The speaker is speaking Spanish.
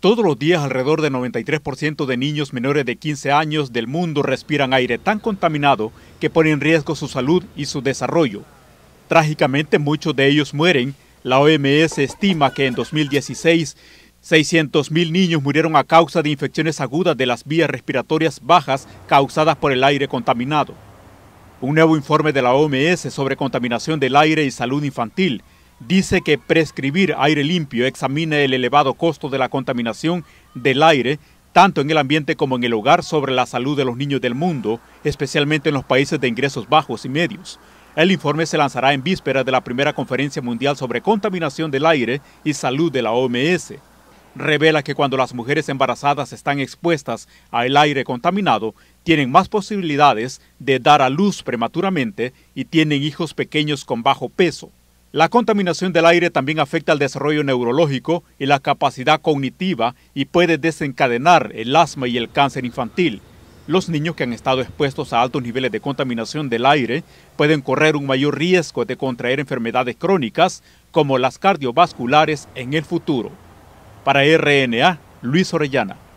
Todos los días alrededor del 93% de niños menores de 15 años del mundo respiran aire tan contaminado que pone en riesgo su salud y su desarrollo. Trágicamente muchos de ellos mueren. La OMS estima que en 2016 600.000 niños murieron a causa de infecciones agudas de las vías respiratorias bajas causadas por el aire contaminado. Un nuevo informe de la OMS sobre contaminación del aire y salud infantil dice que prescribir aire limpio examina el elevado costo de la contaminación del aire, tanto en el ambiente como en el hogar, sobre la salud de los niños del mundo, especialmente en los países de ingresos bajos y medios. El informe se lanzará en víspera de la primera conferencia mundial sobre contaminación del aire y salud de la OMS. Revela que cuando las mujeres embarazadas están expuestas al aire contaminado, tienen más posibilidades de dar a luz prematuramente y tienen hijos pequeños con bajo peso. La contaminación del aire también afecta al desarrollo neurológico y la capacidad cognitiva y puede desencadenar el asma y el cáncer infantil. Los niños que han estado expuestos a altos niveles de contaminación del aire pueden correr un mayor riesgo de contraer enfermedades crónicas como las cardiovasculares en el futuro. Para RNA, Luis Orellana.